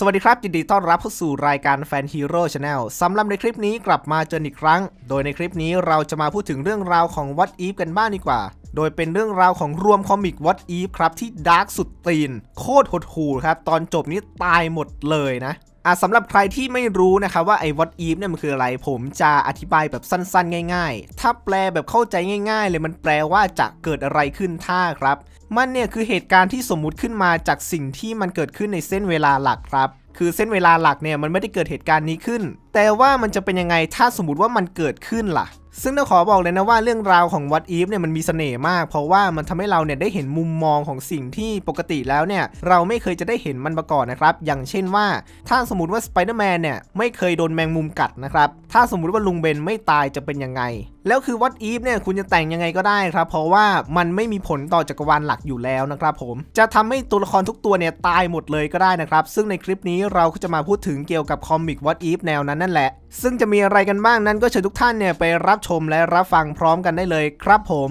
สวัสดีครับ ยินดีต้อนรับเข้าสู่รายการแฟนฮีโร่ชาแนลสำหรับในคลิปนี้กลับมาเจออีกครั้ง โดยในคลิปนี้เราจะมาพูดถึงเรื่องราวของ What If กันบ้างดีกว่า โดยเป็นเรื่องราวของรวมคอมิก What If ครับที่ดาร์กสุดตีน โคตรหดหูครับ ตอนจบนี้ตายหมดเลยนะอ่ะสำหรับใครที่ไม่รู้นะคะว่าไอ้ what if เนี่ยมันคืออะไร ผมจะอธิบายแบบสั้น ๆง่าย ๆ ถ้าแปลแบบเข้าใจง่ายๆ เลยมันแปลว่าจะเกิดอะไรขึ้นถ้าครับมันเนี่ยคือเหตุการณ์ที่สมมุติขึ้นมาจากสิ่งที่มันเกิดขึ้นในเส้นเวลาหลักครับคือเส้นเวลาหลักเนี่ยมันไม่ได้เกิดเหตุการณ์นี้ขึ้น แต่ว่ามันจะเป็นยังไงถ้าสมมติว่ามันเกิดขึ้นล่ะซึ่งต้องขอบอกเลยนะว่าเรื่องราวของ What If เนี่ยมันมีเสน่ห์มาก เพราะว่ามันทำให้เราเนี่ยได้เห็นมุมมองของสิ่งที่ปกติแล้วเนี่ยเราไม่เคยจะได้เห็นมันมาก่อนนะครับอย่างเช่นว่า ถ้าสมมติว่าสไปเดอร์แมนเนี่ยไม่เคยโดนแมงมุมกัดนะครับถ้าสมมุติว่าลุงเบนไม่ตายจะเป็นยังไง แล้วคือ What If เนี่ยคุณจะแต่งยังไงก็ได้ครับเพราะว่ามันไม่มีผลต่อจักรวาลหลักอยู่แล้วนะครับผมจะทำให้ตัวละครทุกตัวเนี่ยตายหมดเลยก็ได้นะครับซึ่งในคลิปนี้เราก็จะมาพูดถึงเกี่ยวกับคอมิก What If แนวนั้นนั่นแหละ ซึ่งจะมีอะไรกันบ้างนั้นก็เชิญทุกท่านเนี่ยไปรับชชมและรับฟังพร้อมกันได้เลยครับผม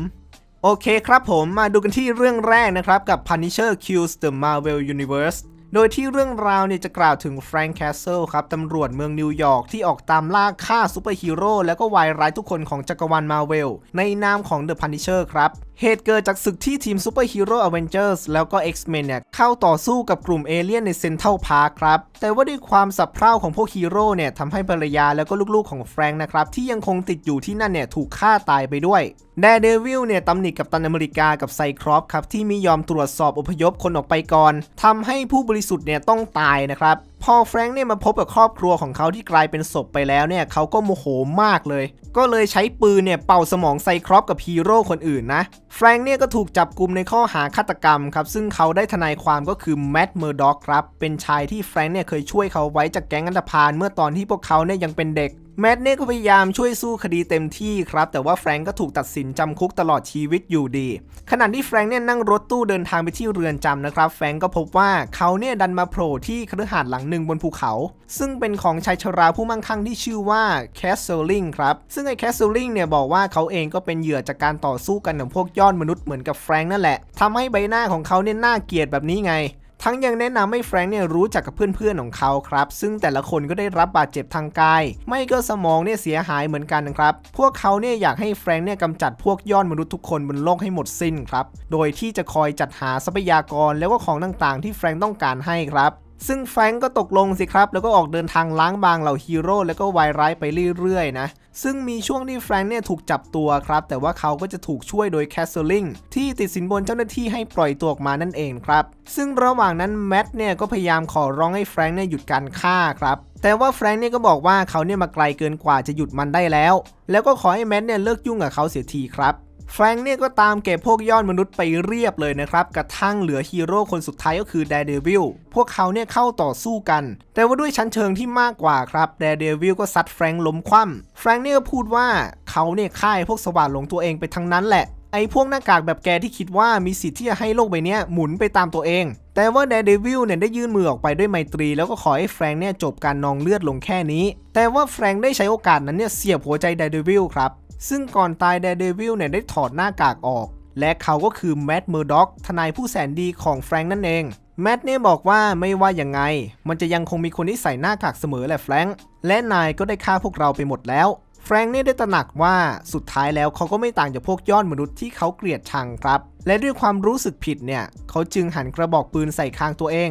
โอเคครับผมมาดูกันที่เรื่องแรกนะครับ กับ Punisher Kills the Marvel Universe โดยที่เรื่องราวเนี่ยจะกล่าวถึงแฟรงค์แคสเซิลครับตำรวจเมืองนิวยอร์กที่ออกตามล่าฆ่าซูเปอร์ฮีโร่แล้วก็วายร้ายทุกคนของจักรวาลมาเวลในนามของเดอะพันนิเชอร์ครับเหตุเกิดจากศึกที่ทีมซูเปอร์ฮีโร่อเวนเจอร์สแล้วก็ X-Men เนี่ยเข้าต่อสู้กับกลุ่มเอเลี่ยนในเซนเทลพาร์คครับแต่ว่าด้วยความสับเพร่าของพวกฮีโร่เนี่ยทำให้ภรรยาแล้วก็ลูกๆ ของแฟรงค์นะครับที่ยังคงติดอยู่ที่นั่นเนี่ยถูกฆ่าตายไปด้วยแดเดวิลเนี่ยตำหนิกับตันอเมริกากับไซครอปครับที่ไม่ยอมตรวจสอบอพยพคนออกไปก่อน ทำให้ผู้บริสุทธิ์เนี่ยต้องตายนะครับพอแฟรงค์เนี่ยมาพบกับครอบครัวของเขาที่กลายเป็นศพไปแล้วเนี่ยเขาก็โมโหมากเลย ก็เลยใช้ปืนเนี่ยเป่าสมองไซครอปกับฮีโร่คนอื่นนะแฟรงค์เนี่ยก็ถูกจับกลุ่มในข้อหาฆาตกรรมครับซึ่งเขาได้ทนายความก็คือแมดเมอร์ด็อกครับเป็นชายที่แฟรงค์เนี่ยเคยช่วยเขาไว้จากแก๊งอันธพาลเมื่อตอนที่พวกเขาเนี่ยยังเป็นเด็กแมดเน่ก็พยายามช่วยสู้คดีเต็มที่ครับแต่ว่าแฟรงก์ก็ถูกตัดสินจำคุกตลอดชีวิตอยู่ดีขณะที่แฟรงก์เนี่ยนั่งรถตู้เดินทางไปที่เรือนจำนะครับแฟรงก์ก็พบว่าเขาเนี่ยดันมาโผล่ที่คฤหาสน์หลังหนึ่งบนภูเขา ซึ่งเป็นของชายชราผู้มั่งคั่งที่ชื่อว่าแคสเซลลิงครับ ซึ่งไอ้แคสเซลลิงเนี่ยบอกว่าเขาเองก็เป็นเหยื่อจากการต่อสู้กันของพวกยอดมนุษย์เหมือนกับแฟรงก์นั่นแหละทำให้ใบหน้าของเขาเนี่ยน่าเกลียดแบบนี้ไงทั้งยังแนะนำให้แฟรงค์เนี่ยรู้จักกับเพื่อนๆ ของเขาครับซึ่งแต่ละคนก็ได้รับบาดเจ็บทางกาย ไม่ก็สมองเนี่ยเสียหายเหมือนกันนะครับพวกเขาเนี่ยอยากให้แฟรงค์เนี่ยกำจัดพวกยอดมนุษย์ทุกคนบนโลกให้หมดสิ้นครับโดยที่จะคอยจัดหาทรัพยากรแล้วก็ของต่างๆที่แฟรงค์ต้องการให้ครับซึ่งแฟงก็ตกลงสิครับ แล้วก็ออกเดินทางล้างบางเหล่าฮีโร่แล้วก็วายร้ายไปเรื่อยๆนะซึ่งมีช่วงที่แฟงเนี่ยถูกจับตัวครับ แต่ว่าเขาก็จะถูกช่วยโดยแคสเซลิงที่ติดสินบนเจ้าหน้าที่ให้ปล่อยตัวออกมานั่นเองครับ ซึ่งระหว่างนั้นแมดเนี่ยก็พยายามขอร้องให้แฟงเนี่ยหยุดการฆ่าครับแต่ว่าแฟรง์เนี่ยก็บอกว่าเขาเนี่ยมาไกลเกินกว่าจะหยุดมันได้แล้ว แล้วก็ขอให้แมดเนี่ยเลิกยุ่งกับเขาเสียทีครับแฟรงก์เนี่ยก็ตามเก็บพวกยอดมนุษย์ไปเรียบเลยนะครับ กระทั่งเหลือฮีโร่คนสุดท้ายก็คือแดเดวิลพวกเขาเนี่ยเข้าต่อสู้กัน แต่ว่าด้วยชั้นเชิงที่มากกว่าครับแดเดวิลก็ซัดแฟรงก์ล้มคว่ำแฟรงก์เนี่ยก็พูดว่าเขาเนี่ยฆ่าพวกสว่านหลงตัวเองไปทั้งนั้นแหละ ไอ้พวกหน้ากากแบบแกที่คิดว่ามีสิทธิ์ที่จะให้โลกใบนี้หมุนไปตามตัวเอง แต่ว่าแดเดวิลเนี่ยได้ยื่นมือออกไปด้วยไมตรีแล้วก็ขอให้แฟรงค์เนี่ยจบการนองเลือดลงแค่นี้แต่ว่าแฟรงค์ได้ใช้โอกาสนั้นเนี่ยเสียบหัวใจแดเดวิลครับซึ่งก่อนตายเดเดวิลเนี่ยได้ถอดหน้ากากออก และเขาก็คือแมดเมอร์ด็อกทนายผู้แสนดีของแฟรงค์นั่นเอง แมดเนี่ยบอกว่าไม่ว่ายังไง มันจะยังคงมีคนที่ใส่หน้ากากเสมอแหละแฟรงค์และนายก็ได้ฆ่าพวกเราไปหมดแล้ว แฟรงค์เนี่ยได้ตระหนักว่าสุดท้ายแล้วเขาก็ไม่ต่างจากพวกยอดมนุษย์ที่เขาเกลียดชังครับ และด้วยความรู้สึกผิดเนี่ย เขาจึงหันกระบอกปืนใส่คางตัวเอง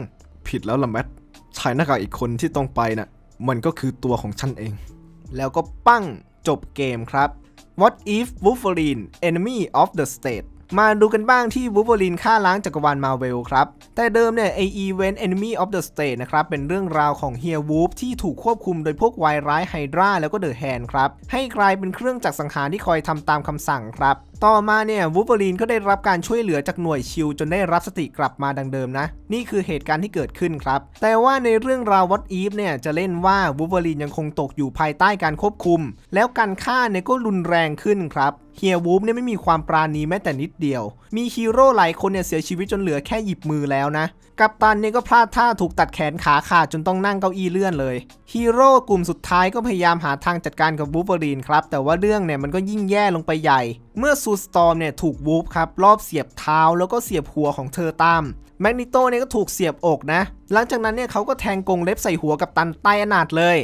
ผิดแล้วล่ะแมดชายหน้ากากอีกคนที่ต้องไปนะ่ะมันก็คือตัวของฉันเอง แล้วก็ปั้งจบเกมครับ What if Wolverine Enemy of the State มาดูกันบ้างที่วูฟเวอรินฆ่าล้างจักรวาลมาเวลครับ แต่เดิมเนี่ยไอเอเวนเอนมี่ออฟเดอะสเตทนะครับ เป็นเรื่องราวของเฮียวูฟที่ถูกควบคุมโดยพวกวายร้ายไฮดราแล้วก็เดอะแฮนครับ ให้กลายเป็นเครื่องจักรสังหารที่คอยทำตามคำสั่งครับต่อมาเนี่ยวูเบอรีนก็ได้รับการช่วยเหลือจากหน่วยชิลจนได้รับสติกลับมาดังเดิมนะ นี่คือเหตุการณ์ที่เกิดขึ้นครับ แต่ว่าในเรื่องราววอตอีฟเนี่ยจะเล่นว่าวูเบอรีนยังคงตกอยู่ภายใต้การควบคุมแล้วการฆ่าเนี่ยก็รุนแรงขึ้นครับเฮียวูฟเนี่ยไม่มีความปราณีแม้แต่นิดเดียวมีฮีโร่หลายคนเนี่ยเสียชีวิตจนเหลือแค่หยิบมือแล้วนะกัปตันเนี่ยก็พลาดท่าถูกตัดแขนขาขาดจนต้องนั่งเก้าอี้เลื่อนเลยฮีโร่กลุ่มสุดท้ายก็พยายามหาทางจัดการกับบูเบอรีนครับ แต่ว่าเรื่องเนี่ยมันก็ยิ่งแย่ลงไปใหญ่ เมื่อซูสตอมเนี่ยถูกบูฟครับรอบเสียบเท้าแล้วก็เสียบหัวของเธอตามแมกนิโตเนี่ยก็ถูกเสียบอกนะ หลังจากนั้นเนี่ยเขาก็แทงกงเล็บใส่หัวกัปตันใต้อนาดเลย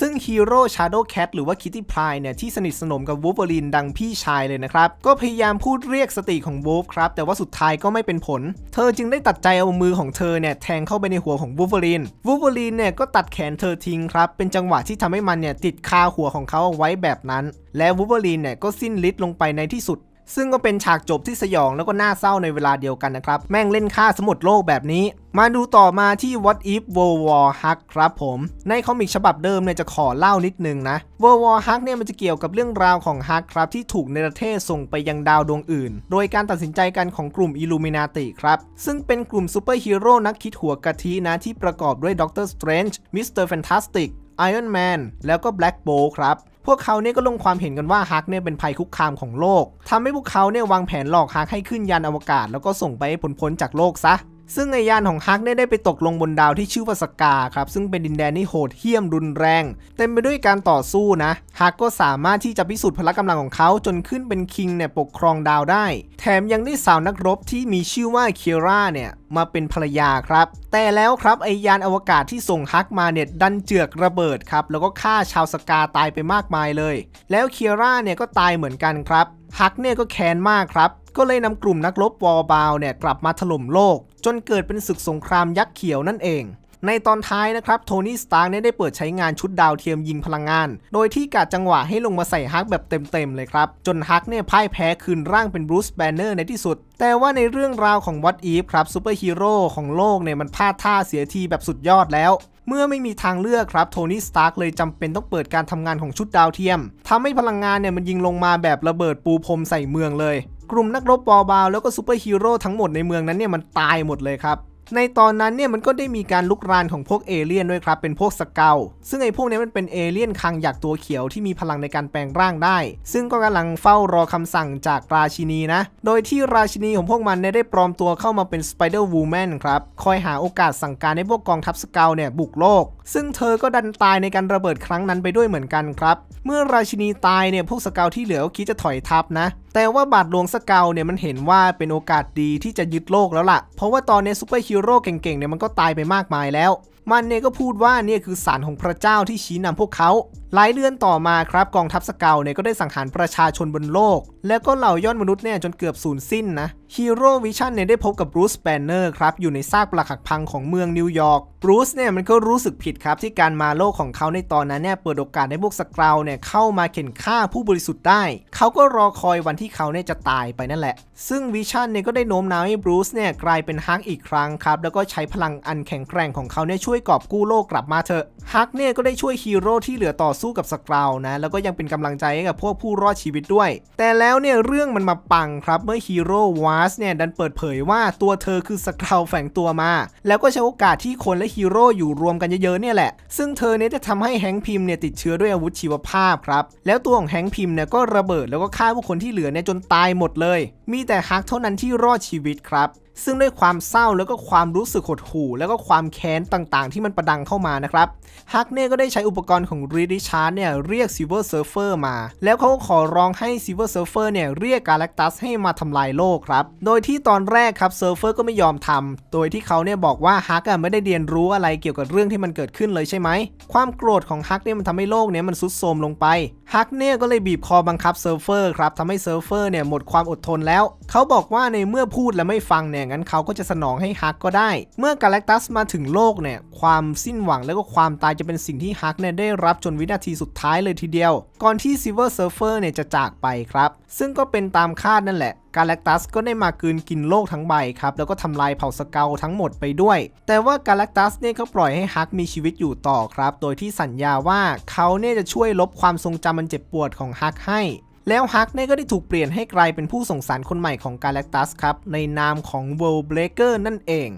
ซึ่งฮีโร่ชาร์โดแคทหรือว่าคิตตี้พายเนี่ยที่สนิทสนมกับวูฟเวอรีนดังพี่ชายเลยนะครับ ก็พยายามพูดเรียกสติของวูฟครับ แต่ว่าสุดท้ายก็ไม่เป็นผล เธอจึงได้ตัดใจเอามือของเธอเนี่ยแทงเข้าไปในหัวของวูฟเวอรีนวูฟเวอรีนเนี่ยก็ตัดแขนเธอทิ้งครับ เป็นจังหวะที่ทำให้มันเนี่ยติดคาหัวของเขาเอาไว้แบบนั้น และวูฟเวอรีนเนี่ยก็สิ้นฤทธิ์ลงไปในที่สุดซึ่งก็เป็นฉากจบที่สยองแล้วก็น่าเศร้าในเวลาเดียวกันนะครับ แม่งเล่นฆ่าสมุดโลกแบบนี้ มาดูต่อมาที่ What If World War Hulk ครับผม ในคอมิกฉบับเดิมเนี่ยจะขอเล่านิดนึงนะ World War Hulk เนี่ยมันจะเกี่ยวกับเรื่องราวของฮั k ครับ ที่ถูกในประเทศส่งไปยังดาวดวงอื่น โดยการตัดสินใจกันของกลุ่ม Illuminati ครับ ซึ่งเป็นกลุ่มซูเปอร์ฮีโร่นักคิดหัวกะทินะที่ประกอบด้วยด็อกเตอร์สเตรนจ์มิสเตอร์แฟนตาสติกไอออนแมนแล้วก็แบล็กโบครับพวกเขาเนี่ยก็ลงความเห็นกันว่าฮักเนี่ยเป็นภัยคุกคามของโลก ทำให้พวกเขาเนี่ยวางแผนหลอกฮักให้ขึ้นยานอวกาศแล้วก็ส่งไปให้ผลพ้นจากโลกซะซึ่งไอยานของฮักได้ไปตกลงบนดาวที่ชื่อว่าสกาครับ ซึ่งเป็นดินแดนที่โหดเหี้ยมรุนแรง เต็มไปด้วยการต่อสู้นะ ฮักก็สามารถที่จะพิสูจน์พละกำลังของเขาจนขึ้นเป็นคิงเนี่ยปกครองดาวได้ แถมยังได้สาวนักรบที่มีชื่อว่าเคียร่าเนี่ยมาเป็นภรรยาครับ แต่แล้วครับไอยานอวกาศที่ส่งฮักมาเนี่ยดันเจือกระเบิดครับ แล้วก็ฆ่าชาวสกาตายไปมากมายเลย แล้วเคียร่าเนี่ยก็ตายเหมือนกันครับ ฮักเนี่ยก็แค้นมากครับ ก็เลยนำกลุ่มนักรบวอลบาวเนี่ยกลับมาถล่มโลกจนเกิดเป็นศึกสงครามยักษ์เขียวนั่นเอง ในตอนท้ายนะครับ โทนี่สตาร์กได้เปิดใช้งานชุดดาวเทียมยิงพลังงาน โดยที่กดจังหวะให้ลงมาใส่ฮักแบบเต็มๆเลยครับ จนฮักเนี่ยพ่ายแพ้คืนร่างเป็นบรูซแบนเนอร์ในที่สุด แต่ว่าในเรื่องราวของวัตอีฟครับซูเปอร์ฮีโร่ของโลกเนี่ยมันพลาดท่าเสียทีแบบสุดยอดแล้ว เมื่อไม่มีทางเลือกครับโทนี่สตาร์กเลยจำเป็นต้องเปิดการทำงานของชุดดาวเทียมทำให้พลังงานเนี่ยมันยิงลงมาแบบระเบิดปูพรมใส่เมืองเลยกลุ่มนักรบปอบาวแล้วก็ซูเปอร์ฮีโร่ทั้งหมดในเมืองนั้นเนี่ยมันตายหมดเลยครับ ในตอนนั้นเนี่ยมันก็ได้มีการลุกรานของพวกเอเลี่ยนด้วยครับ เป็นพวกสเกลซึ่งไอ้พวกนี้มันเป็นเอเลี่ยนคังอยากตัวเขียวที่มีพลังในการแปลงร่างได้ ซึ่งก็กำลังเฝ้ารอคำสั่งจากราชินีนะ โดยที่ราชินีของพวกมันได้ปลอมตัวเข้ามาเป็นสไปเดอร์วูแมนครับคอยหาโอกาสสั่งการให้พวกกองทัพสเกลเนี่ยบุกโลกซึ่งเธอก็ดันตายในการระเบิดครั้งนั้นไปด้วยเหมือนกันครับเมื่อราชินีตายเนี่ยพวกสเกลที่เหลือกคิดจะถอยทัพนะแต่ว่าบาทหลวงสเกลเนี่ยมันเห็นว่าเป็นโอกาสดีที่จะยึดโลกแล้วล่ะ เพราะว่าตอนนี้ซูเปอร์ฮีโร่เก่งๆเนี่ยมันก็ตายไปมากมายแล้ว มันเนี่ยก็พูดว่าเนี่ยคือสารของพระเจ้าที่ชี้นำพวกเขาหลายเดือนต่อมาครับ กองทัพสเกลเนี่ยก็ได้สังหารประชาชนบนโลก แล้วก็เหล่ายอดมนุษย์เนี่ยจนเกือบสูญสิ้นนะฮีโร่วิชั่นเนี่ยได้พบกับบรูซแบนเนอร์ครับ อยู่ในซากปรักหักพังของเมืองนิวยอร์กบรูซเนี่ยมันก็รู้สึกผิดครับที่การมาโลกของเขาในตอนนั้นเนี่ย เปิดโอกาสให้พวกสเกลเนี่ยเข้ามาเข็นฆ่าผู้บริสุทธิ์ได้ เขาก็รอคอยวันที่เขาเนี่ยจะตายไปนั่นแหละ ซึ่งวิชั่นเนี่ยก็ได้โน้มน้าวให้บรูซเนี่ยกลายเป็นฮักอีกครั้งครับแล้วก็ใช้พลังอันแข็งแกร่งของเขาเนี่ยช่วยกอบกู้โลกกลับมาเถอะฮักเนี่ยก็ได้ช่วยฮีโร่ที่เหลือต่อสู้กับสกราวนะแล้วก็ยังเป็นกำลังใจให้กับพวกผู้รอดชีวิตด้วย แต่แล้วเนี่ยเรื่องมันมาปังครับเมื่อฮีโร่วาสเนี่ยดันเปิดเผยว่าตัวเธอคือสกราวแฝงตัวมา แล้วก็ใช้โอกาสที่คนและฮีโร่อยู่รวมกันเยอะๆ เนี่ยแหละ ซึ่งเธอเนี่ยจะทำให้แฮงพิมเนี่ยติดเชื้อด้วยอาวุธชีวภาพครับ แล้วตัวของแฮงพิมเนี่ยก็ระเบิดแล้วก็ฆ่าผู้คนที่เหลือเนี่ยจนตายหมดเลย มีแต่ฮักเท่านั้นที่รอดชีวิตครับซึ่งด้วยความเศร้าแล้วก็ความรู้สึกหดหู่ แล้วก็ความแค้นต่างๆ ที่มันประดังเข้ามานะครับฮักเน่ก็ได้ใช้อุปกรณ์ของริดิชาร์ดเนี่ยเรียกซิเวอร์เซิร์ฟเฟอร์มา แล้วเขาก็ขอร้องให้ซิเวอร์เซิร์ฟเฟอร์เนี่ยเรียกกาแล็กตัสให้มาทำลายโลกครับ โดยที่ตอนแรกครับเซิร์ฟเฟอร์ก็ไม่ยอมทำ โดยที่เขาเนี่ยบอกว่าฮักอะไม่ได้เรียนรู้อะไรเกี่ยวกับเรื่องที่มันเกิดขึ้นเลยใช่ไหมความโกรธของฮักเนี่ยมันทำให้โลกเนี่ยมันซุดโทมลงไปฮักเน่ก็เลยบีบคอบังคับเซิร์ฟเฟอร์ครับทำให้เซิร์ฟเฟอร์เนี่ยหมดความอดทนแล้วเขาบอกว่าในเมื่อพูดแลวไม่ฟังเนี่ยางนั้นเขาก็จะสนองให้ฮักก็ได้ เมื่อกาแล็กตัสมาถึงโลกเนี่ย ความสิ้นหวังและก็ความตายจะเป็นสิ่งที่ฮักเนี่ยได้รับจนวินาทีสุดท้ายเลยทีเดียว ก่อนที่ซิเวอร์เซิร์ฟเฟอร์เนี่ยจะจากไปครับ ซึ่งก็เป็นตามคาดนั่นแหละ กาแล็กตัสก็ได้มากืนกินโลกทั้งใบครับ แล้วก็ทำลายเผ่าสเกลทั้งหมดไปด้วย แต่ว่ากาแล็กตัสเนี่ยเขาปล่อยให้ฮักมีชีวิตอยู่ต่อครับ โดยที่สัญญาว่าเขาเนี่ยจะช่วยลบความทรงจำมันเจ็บปวดของฮักให้แล้วฮักเนี่ยก็ได้ถูกเปลี่ยนให้กลายเป็นผู้ส่งสารคนใหม่ของกาแล็กตัสครับ ในนามของเวลเบรเกอร์นั่นเอง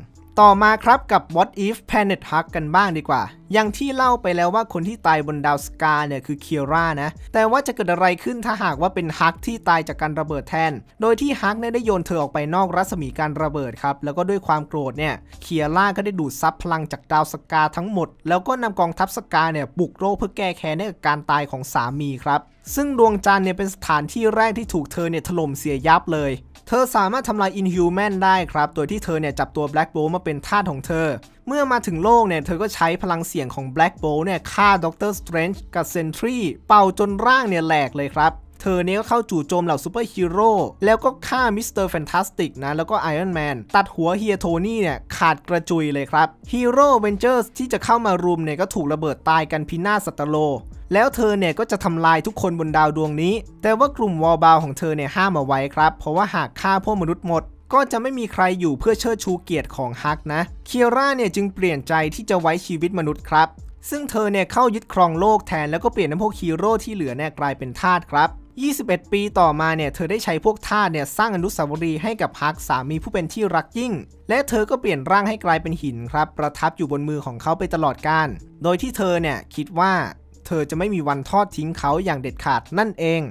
ต่อมาครับกับ What If Planet Hug กันบ้างดีกว่า อย่างที่เล่าไปแล้วว่าคนที่ตายบนดาวสกาเนี่ยคือเคียร่านะ แต่ว่าจะเกิดอะไรขึ้นถ้าหากว่าเป็นฮักที่ตายจากการระเบิดแทน โดยที่ฮักเนี่ยได้โยนเธอออกไปนอกรัศมีการระเบิดครับ แล้วก็ด้วยความโกรธเนี่ยเคียร่าก็ได้ดูดซับพลังจากดาวสกาทั้งหมด แล้วก็นำกองทัพสกาเนี่ยบุกโรคเพื่อแก้แค้นในการตายของสามีครับ ซึ่งดวงจันทร์เนี่ยเป็นสถานที่แรกที่ถูกเธอเนี่ยถล่มเสียยับเลยเธอสามารถทำลายอินฮิวแมนได้ครับ โดยที่เธอเนี่ยจับตัวแบล็กโบมาเป็นทาสของเธอ เมื่อมาถึงโลกเนี่ย เธอก็ใช้พลังเสียงของแบล็กโบเนี่ยฆ่าด็อกเตอร์สเตรนจ์กับเซนทรีเป่าจนร่างเนี่ยแหลกเลยครับเธอเนี่ยก็เข้าจู่โจมเหล่าซูเปอร์ฮีโร่แล้วก็ฆ่ามิสเตอร์แฟนตาสติกนะแล้วก็ไอรอนแมนตัดหัวเฮียโทนี่เนี่ยขาดกระจุยเลยครับฮีโร่เวนเจอร์สที่จะเข้ามารุมเนี่ยก็ถูกระเบิดตายกันพินาศสัตโล แล้วเธอเนี่ยก็จะทำลายทุกคนบนดาวดวงนี้ แต่ว่ากลุ่มวอลบาวของเธอเนี่ยห้ามเอาไว้ครับ เพราะว่าหากฆ่าพวกมนุษย์หมดก็จะไม่มีใครอยู่เพื่อเชิดชูเกียรติของฮักนะเคียร่าเนี่ยจึงเปลี่ยนใจที่จะไว้ชีวิตมนุษย์ครับซึ่งเธอเนี่ยเข้ายึดครองโลกแทน แล้วก็เปลี่ยนน้ำพวกฮีโร่ที่เหลือเนี่ยกลายเป็นทาสครับ21 ปีต่อมาเนี่ย เธอได้ใช้พวกทาสเนี่ย สร้างอนุสาวรีย์ให้กับพักสามีผู้เป็นที่รักยิ่ง และเธอก็เปลี่ยนร่างให้กลายเป็นหินครับ ประทับอยู่บนมือของเขาไปตลอดกาลโดยที่เธอเนี่ย คิดว่าเธอจะไม่มีวันทอดทิ้งเขาอย่างเด็ดขาดนั่นเอง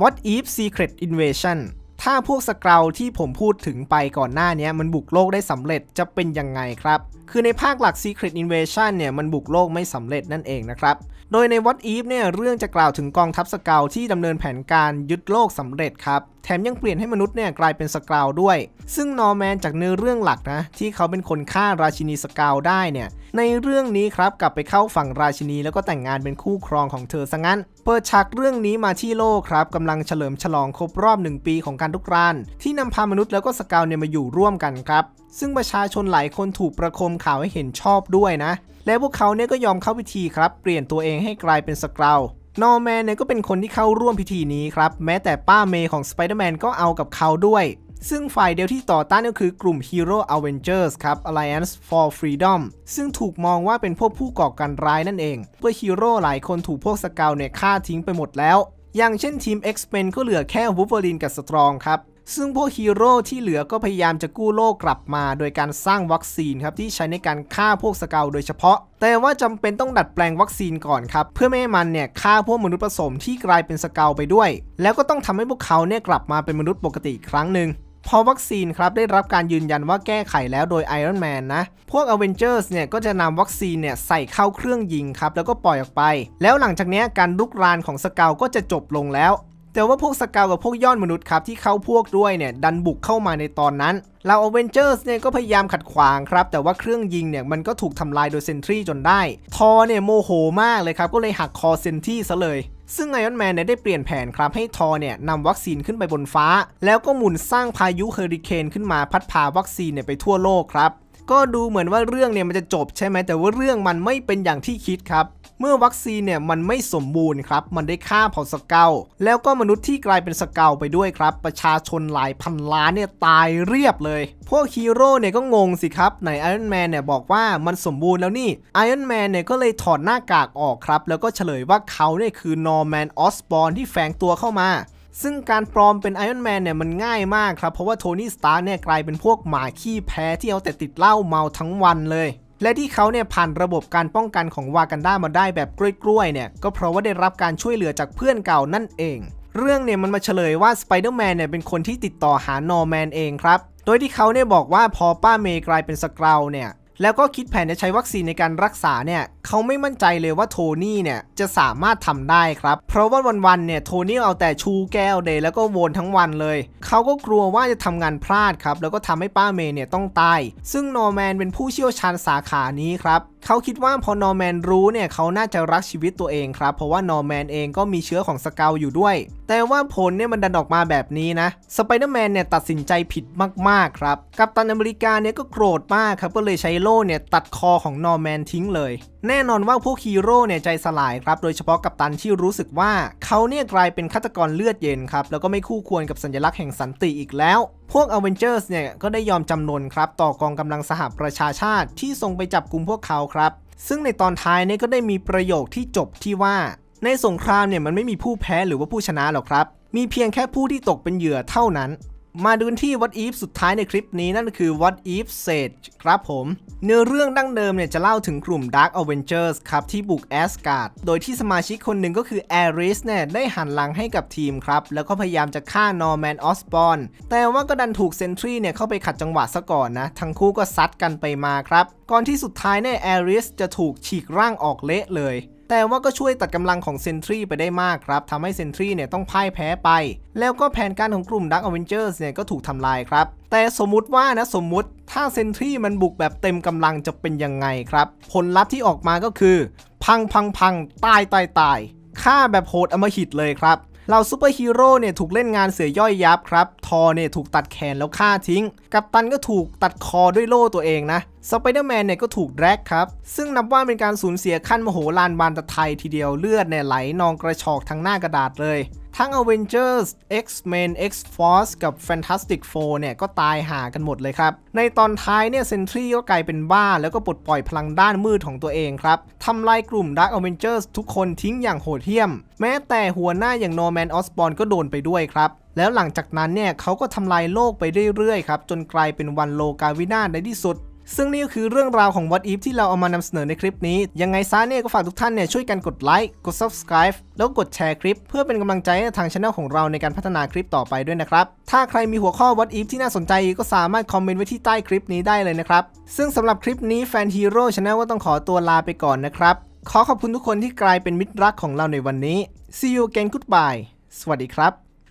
What if Secret Invasion ถ้าพวกสกราวที่ผมพูดถึงไปก่อนหน้านี้มันบุกโลกได้สำเร็จจะเป็นยังไงครับคือในภาคหลัก Secret Invasion เนี่ยมันบุกโลกไม่สำเร็จนั่นเองนะครับโดยในวัดอีฟเนี่ยเรื่องจะกล่าวถึงกองทัพสกาวที่ดำเนินแผนการยึดโลกสำเร็จครับแถมยังเปลี่ยนให้มนุษย์เนี่ยกลายเป็นสกาวด้วย ซึ่งนอร์แมนจากเนื้อเรื่องหลักนะที่เขาเป็นคนฆ่าราชินีสกาวได้เนี่ยในเรื่องนี้ครับกลับไปเข้าฝั่งราชินีแล้วก็แต่งงานเป็นคู่ครองของเธอซะงั้น เปิดฉากเรื่องนี้มาที่โลกครับกำลังเฉลิมฉลองครบรอบ 1 ปีของการทุกราน ที่นำพามนุษย์แล้วก็สกาวเนี่ยมาอยู่ร่วมกันครับซึ่งประชาชนหลายคนถูกประคมข่าวให้เห็นชอบด้วยนะ และพวกเขาเนี่ยก็ยอมเข้าพิธีครับ เปลี่ยนตัวเองให้กลายเป็นสกาวนอร์แมนเนี่ยก็เป็นคนที่เข้าร่วมพิธีนี้ครับแม้แต่ป้าเมย์ของสไปเดอร์แมนก็เอากับเขาด้วยซึ่งฝ่ายเดียวที่ต่อต้านก็คือกลุ่ม Hero Avengers ครับ Alliance for Freedom ซึ่งถูกมองว่าเป็นพวกผู้ก่อการร้ายนั่นเอง เพื่อฮีโร่หลายคนถูกพวกสกาวเนี่ยฆ่าทิ้งไปหมดแล้ว อย่างเช่นทีม X-Men ก็เหลือแค่วูเบอรินกับสตรองครับ ซึ่งพวกฮีโร่ที่เหลือก็พยายามจะกู้โลกกลับมาโดยการสร้างวัคซีนครับที่ใช้ในการฆ่าพวกสเกลโดยเฉพาะ แต่ว่าจำเป็นต้องดัดแปลงวัคซีนก่อนครับเพื่อไม่ให้มันเนี่ยฆ่าพวกมนุษย์ผสมที่กลายเป็นสเกลไปด้วย แล้วก็ต้องทำให้พวกเขาเนี่ยกลับมาเป็นมนุษย์ปกติครั้งหนึ่งพอวัคซีนครับได้รับการยืนยันว่าแก้ไขแล้วโดย Iron Man นะพวก a v e n g e r s เนี่ยก็จะนำวัคซีนเนี่ยใส่เข้าเครื่องยิงครับแล้วก็ปล่อยออกไป แล้วหลังจากนี้การลุกรานของสกาวก็จะจบลงแล้ว แต่ว่าพวกสกาวกับพวกยอดมนุษย์ครับที่เข้าพวกด้วยเนี่ยดันบุกเข้ามาในตอนนั้นเราอเวนเจอร์สเนี่ยก็พยายามขัดขวางครับแต่ว่าเครื่องยิงเนี่ยมันก็ถูกทำลายโดยเซนทรีจนได้ ทอเนี่ยโมโห มากเลยครับก็เลยหักคอเซนทรีซะเลยซึ่งไอออนแมนเนี่ยได้เปลี่ยนแผนครับให้ทอเนี่ยนำวัคซีนขึ้นไปบนฟ้า แล้วก็หมุนสร้างพายุเฮอริเคนขึ้นมาพัดพาวัคซีนเนี่ยไปทั่วโลกครับ ก็ดูเหมือนว่าเรื่องเนี่ยมันจะจบใช่ไหมแต่ว่าเรื่องมันไม่เป็นอย่างที่คิดครับเมื่อวัคซีนเนี่ยมันไม่สมบูรณ์ครับ มันได้ฆ่าเผ่าสเกล แล้วก็มนุษย์ที่กลายเป็นสเกลไปด้วยครับ ประชาชนหลายพันล้านเนี่ยตายเรียบเลย พวกฮีโร่เนี่ยก็งงสิครับ ไหนไอรอนแมนเนี่ยบอกว่ามันสมบูรณ์แล้วนี่ ไอรอนแมนเนี่ยก็เลยถอดหน้ากากออกครับ แล้วก็เฉลยว่าเขาเนี่ยคือนอร์แมนออสบอนที่แฝงตัวเข้ามา ซึ่งการปลอมเป็นไอรอนแมนเนี่ยมันง่ายมากครับ เพราะว่าโทนี่สตาร์เนี่ยกลายเป็นพวกหมาขี้แพ้ที่เอาแต่ติดเหล้าเมาทั้งวันเลยและที่เขาเนี่ยผ่านระบบการป้องกันของวากันด้ามาได้แบบกล้วยๆเนี่ยก็เพราะว่าได้รับการช่วยเหลือจากเพื่อนเก่านั่นเอง เรื่องเนี่ยมันมาเฉลยว่าสไปเดอร์แมนเนี่ยเป็นคนที่ติดต่อหานอร์แมนเองครับโดยที่เขาเนี่ยบอกว่าพอป้าเมย์กลายเป็นสกราวเนี่ยแล้วก็คิดแผนจะใช้วัคซีนในการรักษาเนี่ยเขาไม่มั่นใจเลยว่าโทนี่เนี่ยจะสามารถทำได้ครับเพราะว่าวันๆเนี่ยโทนี่เอาแต่ชูแก้วเดยแล้วก็โวนทั้งวันเลย เขาก็กลัวว่าจะทำงานพลาดครับแล้วก็ทำให้ป้าเมย์เนี่ยต้องตายซึ่งนอร์แมนเป็นผู้เชี่ยวชาญสาขานี้ครับเขาคิดว่าพอนอร์แมนรู้เนี่ยเขาน่าจะรักชีวิตตัวเองครับเพราะว่านอร์แมนเองก็มีเชื้อของสเกลอยู่ด้วย แต่ว่าผลเนี่ยมันดันออกมาแบบนี้นะสไปเดอร์แมนเนี่ยตัดสินใจผิดมากๆครับกัปตันอเมริกาเนี่ยก็โกรธมากครับก็เลยใช้ร่เนี่ย ตัดคอของนอร์แมนทิ้งเลย แน่นอนว่าพวกฮีโร่เนี่ยใจสลายครับโดยเฉพาะกับตันที่รู้สึกว่าเขาเนี่ยกลายเป็นฆาตกรเลือดเย็นครับ แล้วก็ไม่คู่ควรกับสัญลักษณ์แห่งสันติอีกแล้ว พวกอเวนเจอร์สเนี่ยก็ได้ยอมจำนนครับ ต่อกองกำลังสหประชาชาติที่ส่งไปจับกลุ่มพวกเขาครับ ซึ่งในตอนท้ายเนี่ยก็ได้มีประโยคที่จบที่ว่า ในสงครามเนี่ยมันไม่มีผู้แพ้หรือว่าผู้ชนะหรอกครับ มีเพียงแค่ผู้ที่ตกเป็นเหยื่อเท่านั้นมาดูที่ What If สุดท้ายในคลิปนี้นั่นคือ What If Sage ครับผม เนื้อเรื่องดั้งเดิมเนี่ยจะเล่าถึงกลุ่ม Dark Avengers ครับที่บุกแอสการ์ดโดยที่สมาชิกคนหนึ่งก็คือ a อริสเนี่ยได้หันหลังให้กับทีมครับ แล้วก็พยายามจะฆ่านอร์แมนออสบอนแต่ว่าก็ดันถูกเซนทรีเนี่ยเข้าไปขัดจังหวะซะก่อนนะ ทั้งคู่ก็ซัดกันไปมาครับ ก่อนที่สุดท้ายเนี่ยแอริสจะถูกฉีกร่างออกเละเลยแต่ว่าก็ช่วยตัดกำลังของเซนทรีไปได้มากครับ ทำให้เซนทรีเนี่ย ต้องพ่ายแพ้ไป แล้วก็แผนการของกลุ่มดักอเวนเจอร์สเนี่ย ก็ถูกทำลายครับ แต่สมมุติว่านะ สมมุติถ้าเซนทรีมันบุกแบบเต็มกำลังจะเป็นยังไงครับ ผลลัพธ์ที่ออกมาก็คือพังพังพังตายตายตายฆ่าแบบโหดอมหิตเลยครับเหล่าซูเปอร์ฮีโร่เนี่ยถูกเล่นงานเสือย่อยยับครับ ทอเนี่ยถูกตัดแขนแล้วฆ่าทิ้ง กัปตันก็ถูกตัดคอด้วยโล่ตัวเองนะ สไปเดอร์แมนเนี่ยก็ถูกแร็กครับ ซึ่งนับว่าเป็นการสูญเสียขั้นมโหฬารบานตะไทยทีเดียวเลือดเนี่ยไหลนองกระชอกทั้งหน้ากระดาษเลยทั้ง Avengers X-Men X-Force กับ Fantastic Four เนี่ยก็ตายหากันหมดเลยครับ ในตอนท้ายเนี่ยเซนทรีก็กลายเป็นบ้า แล้วก็ปลดปล่อยพลังด้านมืดของตัวเองครับทำลายกลุ่ม Dark Avengers ทุกคนทิ้งอย่างโหดเหี้ยม แม้แต่หัวหน้าอย่างโนแมนออส o อนก็โดนไปด้วยครับ แล้วหลังจากนั้นเนี่ยเขาก็ทำลายโลกไปเรื่อยๆครับจนกลายเป็นวันโลกาวินาศในที่สุดซึ่งนี่ก็คือเรื่องราวของ What If ที่เราเอามานำเสนอในคลิปนี้ ยังไงซะเนี่ยก็ฝากทุกท่านเนี่ยช่วยกันกดไลค์ กด Subscribe แล้วกดแชร์คลิปเพื่อเป็นกำลังใจให้ทางช anel ของเราในการพัฒนาคลิปต่อไปด้วยนะครับ ถ้าใครมีหัวข้อ What If ที่น่าสนใจก็สามารถคอมเมนต์ไว้ที่ใต้คลิปนี้ได้เลยนะครับ ซึ่งสำหรับคลิปนี้แฟนฮีโร่ช anel ก็ต้องขอตัวลาไปก่อนนะครับขอขอบคุณทุกคนที่กลายเป็นมิตรรักของเราในวันนี้ See you again goodbye สวัสดีครับ